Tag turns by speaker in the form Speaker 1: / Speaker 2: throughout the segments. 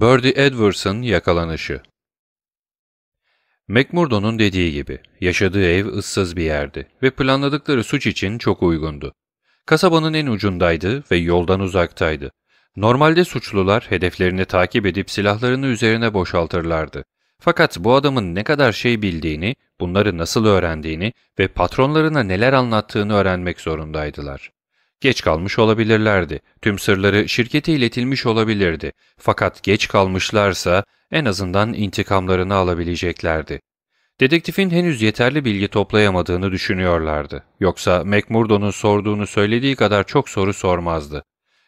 Speaker 1: Birdie Edwards'ın yakalanışı McMurdo'nun dediği gibi, yaşadığı ev ıssız bir yerdi ve planladıkları suç için çok uygundu. Kasabanın en ucundaydı ve yoldan uzaktaydı. Normalde suçlular hedeflerini takip edip silahlarını üzerine boşaltırlardı. Fakat bu adamın ne kadar şey bildiğini, bunları nasıl öğrendiğini ve patronlarına neler anlattığını öğrenmek zorundaydılar. Geç kalmış olabilirlerdi. Tüm sırları şirkete iletilmiş olabilirdi. Fakat geç kalmışlarsa en azından intikamlarını alabileceklerdi. Dedektifin henüz yeterli bilgi toplayamadığını düşünüyorlardı. Yoksa McMurdo'nun sorduğunu söylediği kadar çok soru sormazdı.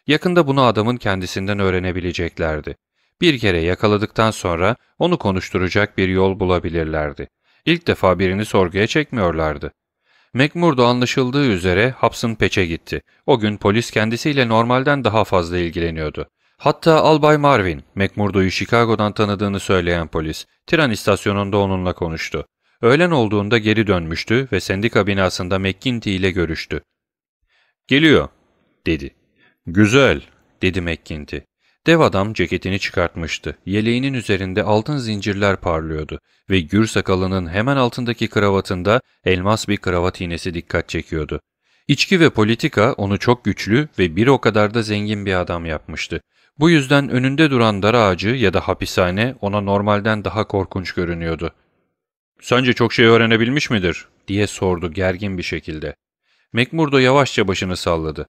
Speaker 1: Yakında bunu adamın kendisinden öğrenebileceklerdi. Bir kere yakaladıktan sonra onu konuşturacak bir yol bulabilirlerdi. İlk defa birini sorguya çekmiyorlardı. McMurdo anlaşıldığı üzere Haps'ın peçe gitti. O gün polis kendisiyle normalden daha fazla ilgileniyordu. Hatta Albay Marvin, McMurdo'yu Chicago'dan tanıdığını söyleyen polis, tren istasyonunda onunla konuştu. Öğlen olduğunda geri dönmüştü ve sendika binasında McKinty ile görüştü. ''Geliyor.'' dedi. ''Güzel.'' dedi McKinty. Dev adam ceketini çıkartmıştı. Yeleğinin üzerinde altın zincirler parlıyordu ve gür sakalının hemen altındaki kravatında elmas bir kravat iğnesi dikkat çekiyordu. İçki ve politika onu çok güçlü ve bir o kadar da zengin bir adam yapmıştı. Bu yüzden önünde duran dar ağacı ya da hapishane ona normalden daha korkunç görünüyordu. ''Sence çok şey öğrenebilmiş midir?'' diye sordu gergin bir şekilde. Mekmurdo yavaşça başını salladı.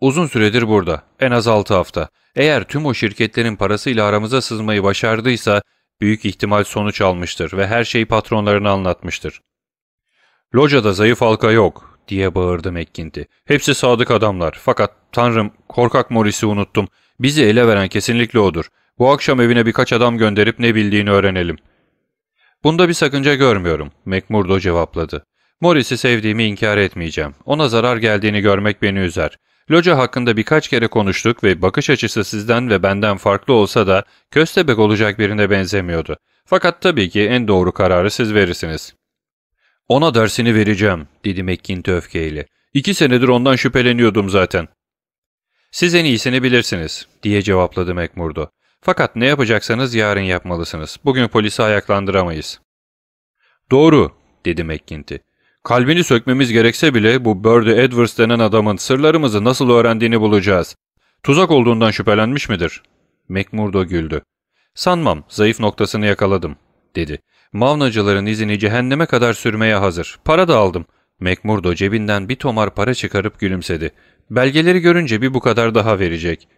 Speaker 1: Uzun süredir burada. En az 6 hafta. Eğer tüm o şirketlerin parasıyla aramıza sızmayı başardıysa büyük ihtimal sonuç almıştır ve her şeyi patronlarına anlatmıştır. Lojada zayıf halka yok diye bağırdı McKinty. Hepsi sadık adamlar fakat tanrım korkak Morris'i unuttum. Bizi ele veren kesinlikle odur. Bu akşam evine birkaç adam gönderip ne bildiğini öğrenelim. Bunda bir sakınca görmüyorum, McMurdo cevapladı. Morris'i sevdiğimi inkar etmeyeceğim. Ona zarar geldiğini görmek beni üzer. Loca hakkında birkaç kere konuştuk ve bakış açısı sizden ve benden farklı olsa da köstebek olacak birine benzemiyordu. Fakat tabii ki en doğru kararı siz verirsiniz. Ona dersini vereceğim, dedi McKinty öfkeyle. İki senedir ondan şüpheleniyordum zaten. Siz en iyisini bilirsiniz, diye cevapladı McMurdo. Fakat ne yapacaksanız yarın yapmalısınız. Bugün polisi ayaklandıramayız. Doğru, dedi McKinty. Kalbini sökmemiz gerekse bile bu Birdie Edwards denen adamın sırlarımızı nasıl öğrendiğini bulacağız. Tuzak olduğundan şüphelenmiş midir? McMurdo güldü. Sanmam, zayıf noktasını yakaladım, dedi. Mavnacıların izini cehenneme kadar sürmeye hazır. Para da aldım. McMurdo cebinden bir tomar para çıkarıp gülümsedi. Belgeleri görünce bir bu kadar daha verecek.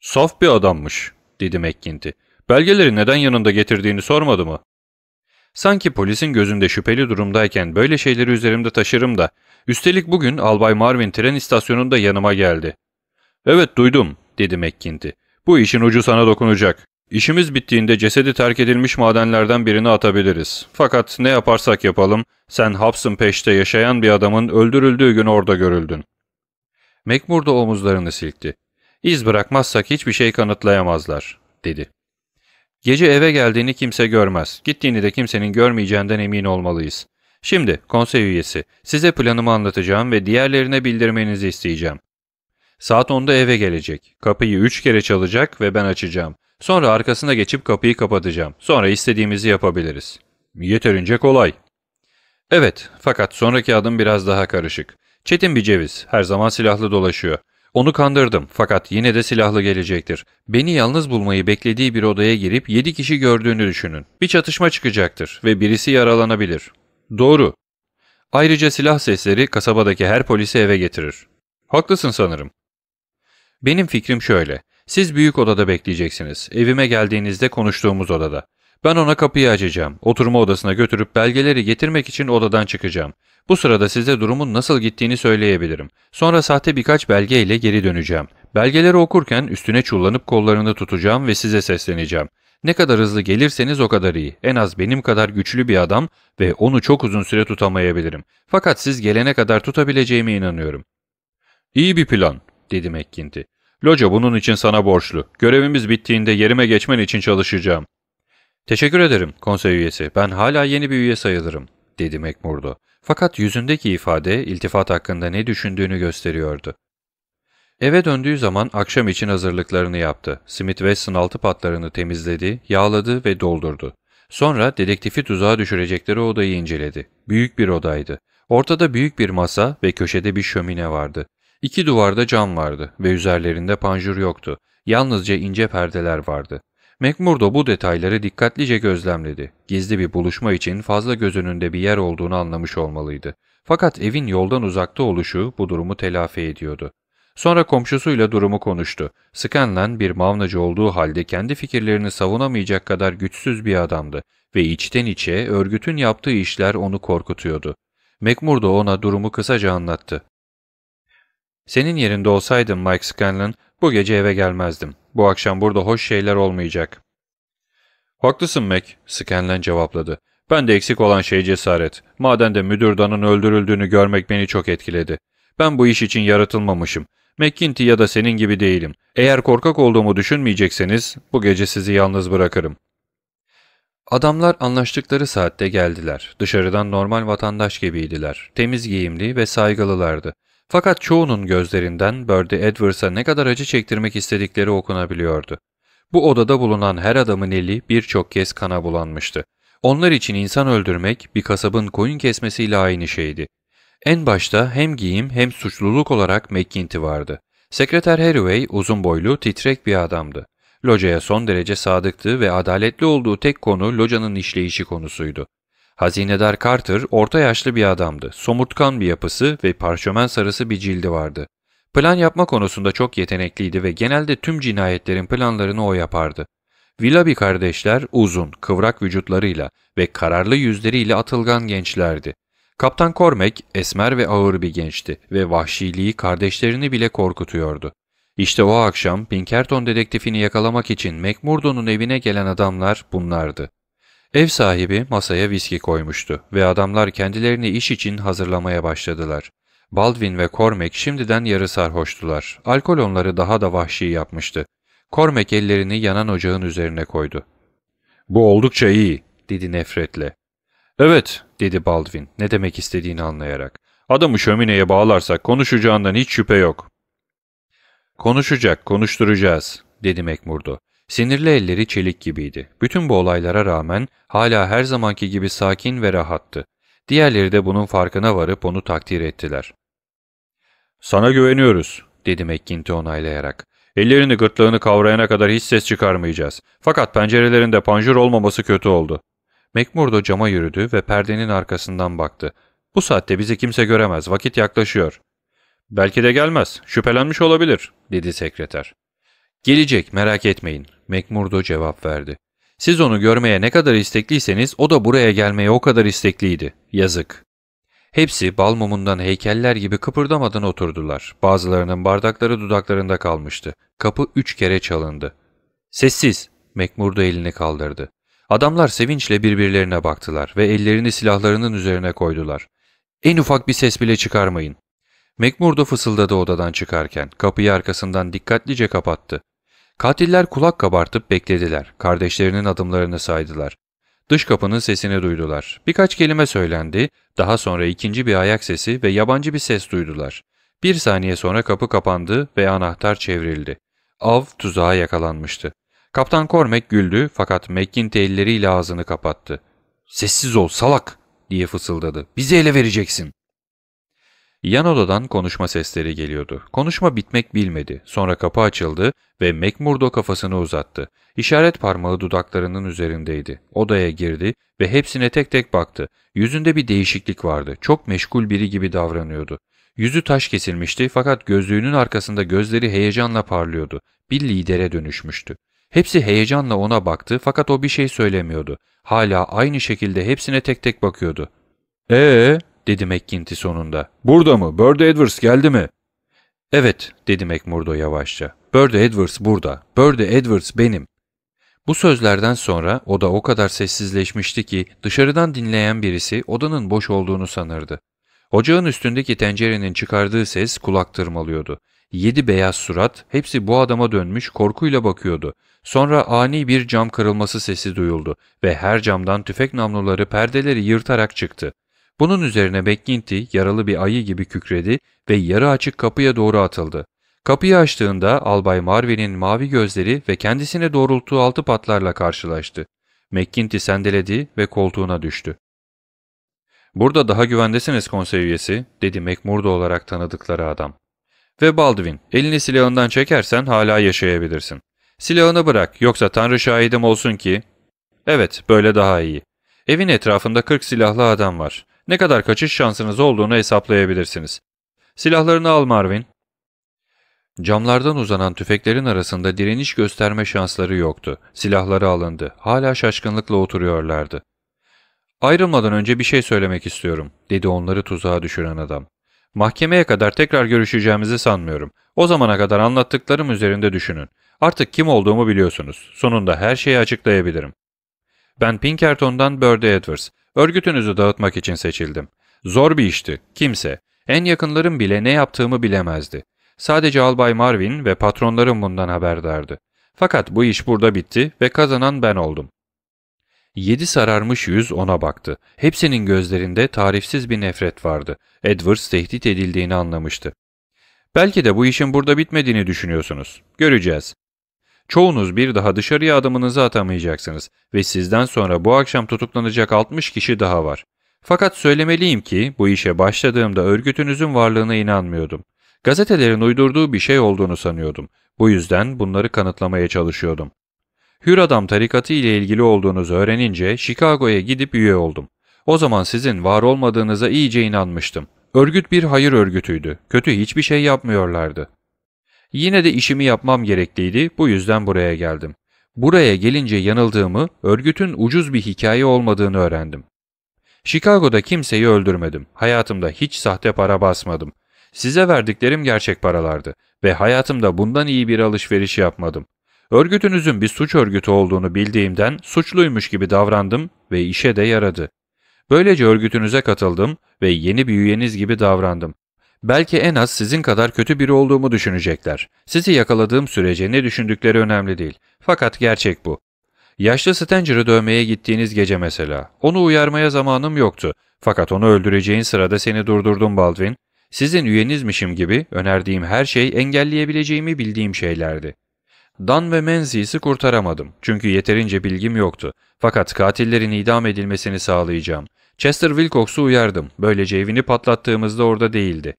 Speaker 1: Saf bir adammış, dedi McKinty. Belgeleri neden yanında getirdiğini sormadı mı? Sanki polisin gözünde şüpheli durumdayken böyle şeyleri üzerimde taşırım da. Üstelik bugün Albay Marvin tren istasyonunda yanıma geldi. ''Evet duydum.'' dedi McKinty. ''Bu işin ucu sana dokunacak. İşimiz bittiğinde cesedi terk edilmiş madenlerden birini atabiliriz. Fakat ne yaparsak yapalım, sen hapsın peşte yaşayan bir adamın öldürüldüğü gün orada görüldün.'' McMurdo omuzlarını silkti. ''İz bırakmazsak hiçbir şey kanıtlayamazlar.'' dedi. Gece eve geldiğini kimse görmez. Gittiğini de kimsenin görmeyeceğinden emin olmalıyız. Şimdi konsey üyesi, size planımı anlatacağım ve diğerlerine bildirmenizi isteyeceğim. Saat 10'da eve gelecek. Kapıyı 3 kere çalacak ve ben açacağım. Sonra arkasına geçip kapıyı kapatacağım. Sonra istediğimizi yapabiliriz. Yeterince kolay. Evet, fakat sonraki adım biraz daha karışık. Çetin bir ceviz, her zaman silahlı dolaşıyor. Onu kandırdım fakat yine de silahlı gelecektir. Beni yalnız bulmayı beklediği bir odaya girip yedi kişi gördüğünü düşünün. Bir çatışma çıkacaktır ve birisi yaralanabilir. Doğru. Ayrıca silah sesleri kasabadaki her polisi eve getirir. Haklısın sanırım. Benim fikrim şöyle. Siz büyük odada bekleyeceksiniz. Evime geldiğinizde konuştuğumuz odada. Ben ona kapıyı açacağım. Oturma odasına götürüp belgeleri getirmek için odadan çıkacağım. Bu sırada size durumun nasıl gittiğini söyleyebilirim. Sonra sahte birkaç belge ile geri döneceğim. Belgeleri okurken üstüne çullanıp kollarını tutacağım ve size sesleneceğim. Ne kadar hızlı gelirseniz o kadar iyi. En az benim kadar güçlü bir adam ve onu çok uzun süre tutamayabilirim. Fakat siz gelene kadar tutabileceğime inanıyorum. İyi bir plan, dedi McKinty. Loja bunun için sana borçlu. Görevimiz bittiğinde yerime geçmen için çalışacağım. ''Teşekkür ederim konsey üyesi, ben hala yeni bir üye sayılırım.'' dedi McMurdo. Fakat yüzündeki ifade iltifat hakkında ne düşündüğünü gösteriyordu. Eve döndüğü zaman akşam için hazırlıklarını yaptı. Smith Wesson altı patlarını temizledi, yağladı ve doldurdu. Sonra dedektifi tuzağa düşürecekleri odayı inceledi. Büyük bir odaydı. Ortada büyük bir masa ve köşede bir şömine vardı. İki duvarda cam vardı ve üzerlerinde panjur yoktu. Yalnızca ince perdeler vardı. McMurdo bu detayları dikkatlice gözlemledi. Gizli bir buluşma için fazla göz önünde bir yer olduğunu anlamış olmalıydı. Fakat evin yoldan uzakta oluşu bu durumu telafi ediyordu. Sonra komşusuyla durumu konuştu. Scanlan bir mavnacı olduğu halde kendi fikirlerini savunamayacak kadar güçsüz bir adamdı ve içten içe örgütün yaptığı işler onu korkutuyordu. McMurdo ona durumu kısaca anlattı. Senin yerinde olsaydım Mike Scanlon, bu gece eve gelmezdim. Bu akşam burada hoş şeyler olmayacak. Haklısın Mac, Scanlon cevapladı. Ben de eksik olan şey cesaret. Madende müdür Dan'ın öldürüldüğünü görmek beni çok etkiledi. Ben bu iş için yaratılmamışım. McKinty ya da senin gibi değilim. Eğer korkak olduğumu düşünmeyecekseniz bu gece sizi yalnız bırakırım. Adamlar anlaştıkları saatte geldiler. Dışarıdan normal vatandaş gibiydiler. Temiz giyimli ve saygılılardı. Fakat çoğunun gözlerinden Birdie Edwards'a ne kadar acı çektirmek istedikleri okunabiliyordu. Bu odada bulunan her adamın eli birçok kez kana bulanmıştı. Onlar için insan öldürmek bir kasabın koyun kesmesiyle aynı şeydi. En başta hem giyim hem suçluluk olarak McGinty vardı. Sekreter Hathaway uzun boylu, titrek bir adamdı. Loca'ya son derece sadıktı ve adaletli olduğu tek konu locanın işleyişi konusuydu. Hazinedar Carter orta yaşlı bir adamdı. Somurtkan bir yapısı ve parşömen sarısı bir cildi vardı. Plan yapma konusunda çok yetenekliydi ve genelde tüm cinayetlerin planlarını o yapardı. Villabi kardeşler uzun, kıvrak vücutlarıyla ve kararlı yüzleriyle atılgan gençlerdi. Kaptan Cormac esmer ve ağır bir gençti ve vahşiliği kardeşlerini bile korkutuyordu. İşte o akşam Pinkerton dedektifini yakalamak için McMurdo'nun evine gelen adamlar bunlardı. Ev sahibi masaya viski koymuştu ve adamlar kendilerini iş için hazırlamaya başladılar. Baldwin ve Cormac şimdiden yarı sarhoştular. Alkol onları daha da vahşi yapmıştı. Cormac ellerini yanan ocağın üzerine koydu. ''Bu oldukça iyi.'' dedi nefretle. ''Evet.'' dedi Baldwin ne demek istediğini anlayarak. ''Adamı şömineye bağlarsak konuşacağından hiç şüphe yok.'' ''Konuşacak, konuşturacağız.'' dedi Mekmurdo. Sinirli elleri çelik gibiydi. Bütün bu olaylara rağmen hala her zamanki gibi sakin ve rahattı. Diğerleri de bunun farkına varıp onu takdir ettiler. ''Sana güveniyoruz.'' dedi McGinty onaylayarak. ''Ellerini gırtlağını kavrayana kadar hiç ses çıkarmayacağız. Fakat pencerelerinde panjur olmaması kötü oldu.'' McMurdo cama yürüdü ve perdenin arkasından baktı. ''Bu saatte bizi kimse göremez. Vakit yaklaşıyor.'' ''Belki de gelmez. Şüphelenmiş olabilir.'' dedi sekreter. Gelecek merak etmeyin McMurdo cevap verdi. Siz onu görmeye ne kadar istekliyseniz o da buraya gelmeye o kadar istekliydi. Yazık. Hepsi bal mumundan heykeller gibi kıpırdamadan oturdular. Bazılarının bardakları dudaklarında kalmıştı. Kapı üç kere çalındı. Sessiz! Mekmurda elini kaldırdı. Adamlar sevinçle birbirlerine baktılar ve ellerini silahlarının üzerine koydular. En ufak bir ses bile çıkarmayın. McMurdo fısıldadı odadan çıkarken. Kapıyı arkasından dikkatlice kapattı. Katiller kulak kabartıp beklediler. Kardeşlerinin adımlarını saydılar. Dış kapının sesini duydular. Birkaç kelime söylendi, daha sonra ikinci bir ayak sesi ve yabancı bir ses duydular. Bir saniye sonra kapı kapandı ve anahtar çevrildi. Av tuzağa yakalanmıştı. Kaptan Cormac güldü fakat McGinty elleriyle ağzını kapattı. ''Sessiz ol salak!'' diye fısıldadı. ''Bizi ele vereceksin.'' Yan odadan konuşma sesleri geliyordu. Konuşma bitmek bilmedi. Sonra kapı açıldı ve McMurdo kafasını uzattı. İşaret parmağı dudaklarının üzerindeydi. Odaya girdi ve hepsine tek tek baktı. Yüzünde bir değişiklik vardı. Çok meşgul biri gibi davranıyordu. Yüzü taş kesilmişti fakat gözlüğünün arkasında gözleri heyecanla parlıyordu. Bir lidere dönüşmüştü. Hepsi heyecanla ona baktı fakat o bir şey söylemiyordu. Hala aynı şekilde hepsine tek tek bakıyordu. ''Ee?'' dedi McGinty sonunda. Burada mı? Bird Edwards geldi mi? Evet dedi McMurdo yavaşça. Bird Edwards burada. Bird Edwards benim. Bu sözlerden sonra oda o kadar sessizleşmişti ki dışarıdan dinleyen birisi odanın boş olduğunu sanırdı. Ocağın üstündeki tencerenin çıkardığı ses kulak tırmalıyordu. Yedi beyaz surat hepsi bu adama dönmüş korkuyla bakıyordu. Sonra ani bir cam kırılması sesi duyuldu ve her camdan tüfek namluları perdeleri yırtarak çıktı. Bunun üzerine McGinty yaralı bir ayı gibi kükredi ve yarı açık kapıya doğru atıldı. Kapıyı açtığında Albay Marvin'in mavi gözleri ve kendisine doğrulttuğu altı patlarla karşılaştı. McGinty sendeledi ve koltuğuna düştü. ''Burada daha güvendesiniz konsey dedi McMurdo olarak tanıdıkları adam. ''Ve Baldwin, elini silahından çekersen hala yaşayabilirsin. Silahını bırak yoksa tanrı şahidim olsun ki...'' ''Evet, böyle daha iyi. Evin etrafında 40 silahlı adam var ne kadar kaçış şansınız olduğunu hesaplayabilirsiniz. Silahlarını al Marvin. Camlardan uzanan tüfeklerin arasında direniş gösterme şansları yoktu. Silahları alındı. Hala şaşkınlıkla oturuyorlardı. Ayrılmadan önce bir şey söylemek istiyorum, dedi onları tuzağa düşüren adam. Mahkemeye kadar tekrar görüşeceğimizi sanmıyorum. O zamana kadar anlattıklarım üzerinde düşünün. Artık kim olduğumu biliyorsunuz. Sonunda her şeyi açıklayabilirim. Ben Pinkerton'dan Bird Edwards. Örgütünüzü dağıtmak için seçildim. Zor bir işti. Kimse, en yakınlarım bile ne yaptığımı bilemezdi. Sadece Albay Marvin ve patronlarım bundan haberdardı. Fakat bu iş burada bitti ve kazanan ben oldum. Yedi sararmış yüz ona baktı. Hepsinin gözlerinde tarifsiz bir nefret vardı. Edwards tehdit edildiğini anlamıştı. Belki de bu işin burada bitmediğini düşünüyorsunuz. Göreceğiz çoğunuz bir daha dışarıya adımınızı atamayacaksınız ve sizden sonra bu akşam tutuklanacak 60 kişi daha var. Fakat söylemeliyim ki bu işe başladığımda örgütünüzün varlığına inanmıyordum. Gazetelerin uydurduğu bir şey olduğunu sanıyordum. Bu yüzden bunları kanıtlamaya çalışıyordum. Hür Adam tarikatı ile ilgili olduğunuzu öğrenince Chicago'ya gidip üye oldum. O zaman sizin var olmadığınıza iyice inanmıştım. Örgüt bir hayır örgütüydü. Kötü hiçbir şey yapmıyorlardı. Yine de işimi yapmam gerekliydi, bu yüzden buraya geldim. Buraya gelince yanıldığımı, örgütün ucuz bir hikaye olmadığını öğrendim. Chicago'da kimseyi öldürmedim, hayatımda hiç sahte para basmadım. Size verdiklerim gerçek paralardı ve hayatımda bundan iyi bir alışveriş yapmadım. Örgütünüzün bir suç örgütü olduğunu bildiğimden suçluymuş gibi davrandım ve işe de yaradı. Böylece örgütünüze katıldım ve yeni bir üyeniz gibi davrandım. Belki en az sizin kadar kötü biri olduğumu düşünecekler. Sizi yakaladığım sürece ne düşündükleri önemli değil. Fakat gerçek bu. Yaşlı Stanger'ı dövmeye gittiğiniz gece mesela. Onu uyarmaya zamanım yoktu. Fakat onu öldüreceğin sırada seni durdurdum Baldwin. Sizin üyenizmişim gibi önerdiğim her şey engelleyebileceğimi bildiğim şeylerdi. Dan ve Menzies'i kurtaramadım çünkü yeterince bilgim yoktu. Fakat katillerin idam edilmesini sağlayacağım. Chester Wilcox'u uyardım. Böylece evini patlattığımızda orada değildi.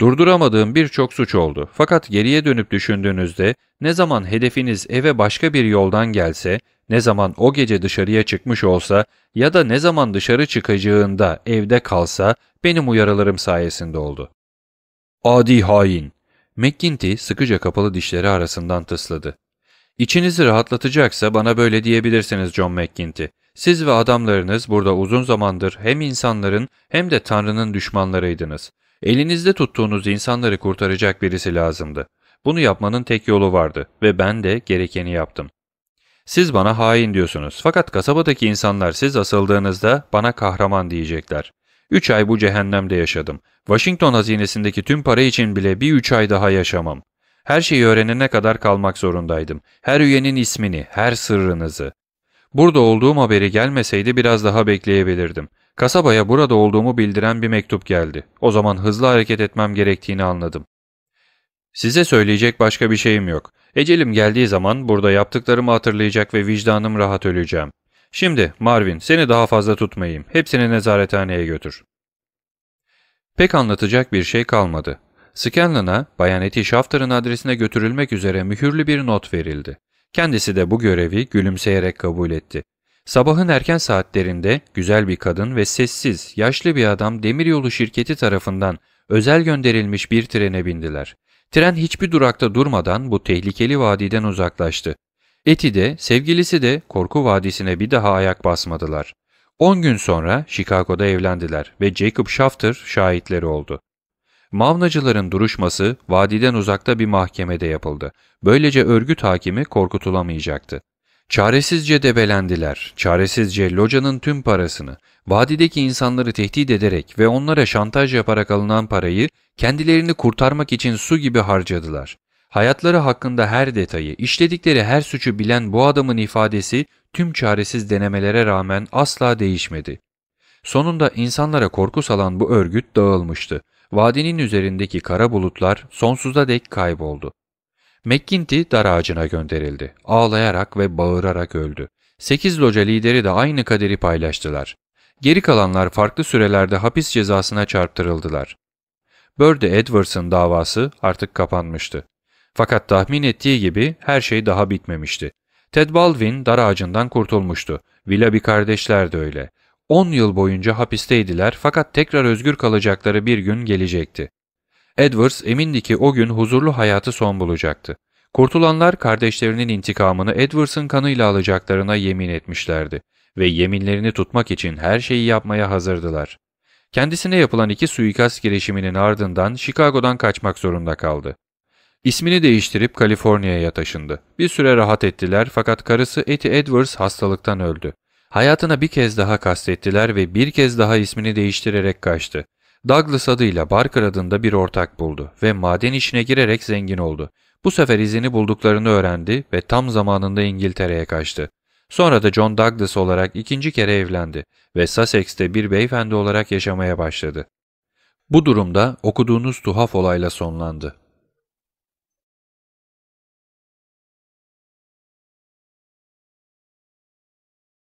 Speaker 1: Durduramadığım birçok suç oldu. Fakat geriye dönüp düşündüğünüzde ne zaman hedefiniz eve başka bir yoldan gelse, ne zaman o gece dışarıya çıkmış olsa ya da ne zaman dışarı çıkacağında evde kalsa benim uyarılarım sayesinde oldu. Adi hain! McGinty sıkıca kapalı dişleri arasından tısladı. İçinizi rahatlatacaksa bana böyle diyebilirsiniz John McGinty. Siz ve adamlarınız burada uzun zamandır hem insanların hem de Tanrı'nın düşmanlarıydınız. Elinizde tuttuğunuz insanları kurtaracak birisi lazımdı. Bunu yapmanın tek yolu vardı ve ben de gerekeni yaptım. Siz bana hain diyorsunuz fakat kasabadaki insanlar siz asıldığınızda bana kahraman diyecekler. Üç ay bu cehennemde yaşadım. Washington hazinesindeki tüm para için bile bir üç ay daha yaşamam. Her şeyi öğrenene kadar kalmak zorundaydım. Her üyenin ismini, her sırrınızı. Burada olduğum haberi gelmeseydi biraz daha bekleyebilirdim. Kasabaya burada olduğumu bildiren bir mektup geldi. O zaman hızlı hareket etmem gerektiğini anladım. Size söyleyecek başka bir şeyim yok. Ecelim geldiği zaman burada yaptıklarımı hatırlayacak ve vicdanım rahat öleceğim. Şimdi Marvin seni daha fazla tutmayayım. Hepsini nezarethaneye götür. Pek anlatacak bir şey kalmadı. Scanlan'a Bayan Eti Shafter'ın adresine götürülmek üzere mühürlü bir not verildi. Kendisi de bu görevi gülümseyerek kabul etti. Sabahın erken saatlerinde güzel bir kadın ve sessiz, yaşlı bir adam demiryolu şirketi tarafından özel gönderilmiş bir trene bindiler. Tren hiçbir durakta durmadan bu tehlikeli vadiden uzaklaştı. Eti de, sevgilisi de korku vadisine bir daha ayak basmadılar. 10 gün sonra Chicago'da evlendiler ve Jacob Shafter şahitleri oldu. Mavnacıların duruşması vadiden uzakta bir mahkemede yapıldı. Böylece örgüt hakimi korkutulamayacaktı. Çaresizce debelendiler, çaresizce locanın tüm parasını, vadideki insanları tehdit ederek ve onlara şantaj yaparak alınan parayı kendilerini kurtarmak için su gibi harcadılar. Hayatları hakkında her detayı, işledikleri her suçu bilen bu adamın ifadesi tüm çaresiz denemelere rağmen asla değişmedi. Sonunda insanlara korku salan bu örgüt dağılmıştı. Vadinin üzerindeki kara bulutlar sonsuza dek kayboldu. McGinty dar ağacına gönderildi. Ağlayarak ve bağırarak öldü. Sekiz loca lideri de aynı kaderi paylaştılar. Geri kalanlar farklı sürelerde hapis cezasına çarptırıldılar. Bird Edwards'ın davası artık kapanmıştı. Fakat tahmin ettiği gibi her şey daha bitmemişti. Ted Baldwin dar ağacından kurtulmuştu. Villaby kardeşler de öyle. 10 yıl boyunca hapisteydiler fakat tekrar özgür kalacakları bir gün gelecekti. Edwards emindi ki o gün huzurlu hayatı son bulacaktı. Kurtulanlar kardeşlerinin intikamını Edwards'ın kanıyla alacaklarına yemin etmişlerdi ve yeminlerini tutmak için her şeyi yapmaya hazırdılar. Kendisine yapılan iki suikast girişiminin ardından Chicago'dan kaçmak zorunda kaldı. İsmini değiştirip Kaliforniya'ya taşındı. Bir süre rahat ettiler fakat karısı Eti Edwards hastalıktan öldü. Hayatına bir kez daha kastettiler ve bir kez daha ismini değiştirerek kaçtı. Douglas adıyla Barker adında bir ortak buldu ve maden işine girerek zengin oldu. Bu sefer izini bulduklarını öğrendi ve tam zamanında İngiltere'ye kaçtı. Sonra da John Douglas olarak ikinci kere evlendi ve Sussex'te bir beyefendi olarak yaşamaya başladı. Bu durumda okuduğunuz tuhaf olayla sonlandı.